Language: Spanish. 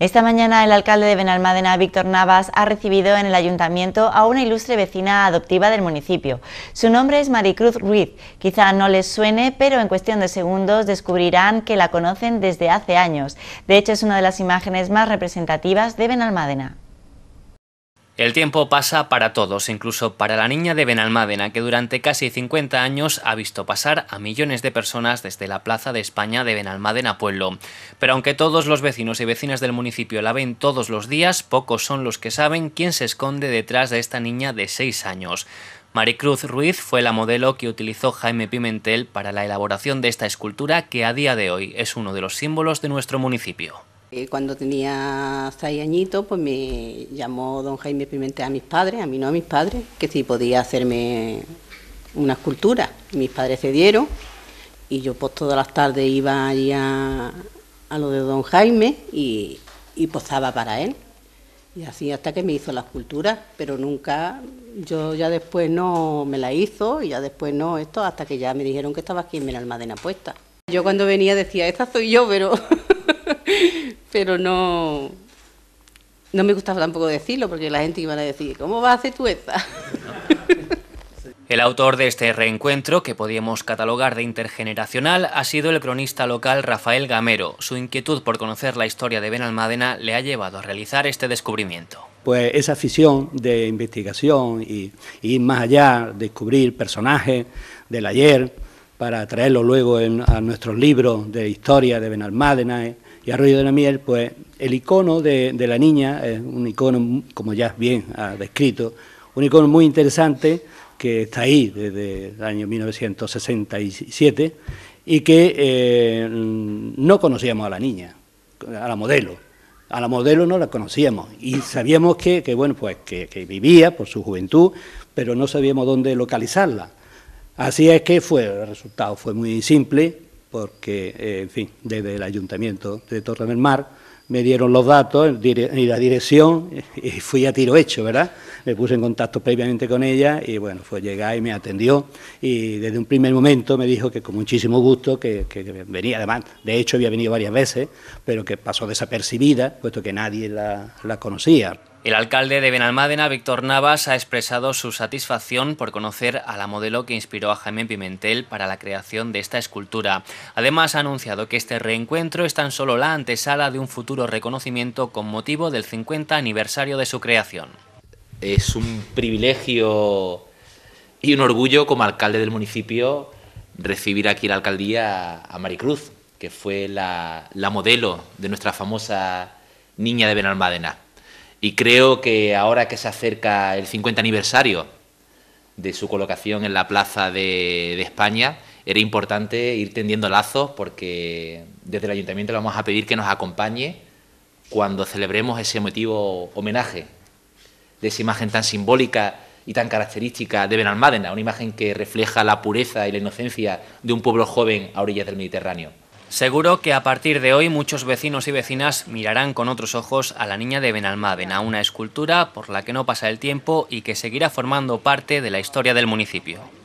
Esta mañana el alcalde de Benalmádena, Víctor Navas, ha recibido en el ayuntamiento a una ilustre vecina adoptiva del municipio. Su nombre es Maricruz Ruiz. Quizá no les suene, pero en cuestión de segundos descubrirán que la conocen desde hace años. De hecho, es una de las imágenes más representativas de Benalmádena. El tiempo pasa para todos, incluso para la niña de Benalmádena, que durante casi 50 años ha visto pasar a millones de personas desde la Plaza de España de Benalmádena Pueblo. Pero aunque todos los vecinos y vecinas del municipio la ven todos los días, pocos son los que saben quién se esconde detrás de esta niña de 6 años. Maricruz Ruiz fue la modelo que utilizó Jaime Pimentel para la elaboración de esta escultura que a día de hoy es uno de los símbolos de nuestro municipio cuando tenía seis añitos, pues me llamó don Jaime Pimentel a mis padres, a mí no a mis padres, que si podía hacerme una escultura. Mis padres cedieron y yo pues todas las tardes iba allí a, lo de don Jaime y, y posaba para él. Y así hasta que me hizo la escultura, pero nunca, yo ya después no me la hizo y ya después no esto, hasta que ya me dijeron que estaba aquí en almadena puesta. Yo cuando venía decía, esta soy yo, pero pero no, no me gustaba tampoco decirlo porque la gente iba a decir, ¿cómo va a hacer tu esa El autor de este reencuentro, que podíamos catalogar de intergeneracional, ha sido el cronista local Rafael Gamero. Su inquietud por conocer la historia de Benalmádena le ha llevado a realizar este descubrimiento. Pues esa afición de investigación y, ir más allá, descubrir personajes del ayer para traerlo luego a nuestros libros de historia de Benalmádena, eh, y Arroyo de la Miel, pues el icono de, la niña, es un icono, como ya bien ha descrito, un icono muy interesante que está ahí desde el año 1967 y que eh, no conocíamos a la niña, a la modelo. A la modelo no la conocíamos y sabíamos que, bueno, pues que, que vivía por su juventud, pero no sabíamos dónde localizarla. Así es que fue, el resultado fue muy simple, porque, eh, en fin, desde el ayuntamiento de Torre del Mar me dieron los datos y la dirección y fui a tiro hecho, ¿verdad? Me puse en contacto previamente con ella y bueno, fue llegar y me atendió y desde un primer momento me dijo que con muchísimo gusto, que, que venía además, de hecho había venido varias veces, pero que pasó desapercibida, puesto que nadie la, la conocía. El alcalde de Benalmádena, Víctor Navas, ha expresado su satisfacción por conocer a la modelo que inspiró a Jaime Pimentel para la creación de esta escultura. Además, ha anunciado que este reencuentro es tan solo la antesala de un futuro reconocimiento con motivo del 50 aniversario de su creación. Es un privilegio y un orgullo como alcalde del municipio recibir aquí la alcaldía a Maricruz, que fue la, la modelo de nuestra famosa niña de Benalmádena. Y creo que ahora que se acerca el 50 aniversario de su colocación en la Plaza de, España, era importante ir tendiendo lazos porque desde el ayuntamiento le vamos a pedir que nos acompañe cuando celebremos ese emotivo homenaje de esa imagen tan simbólica y tan característica de Benalmádena, una imagen que refleja la pureza y la inocencia de un pueblo joven a orillas del Mediterráneo. Seguro que a partir de hoy muchos vecinos y vecinas mirarán con otros ojos a la niña de Benalmádena, una escultura por la que no pasa el tiempo y que seguirá formando parte de la historia del municipio.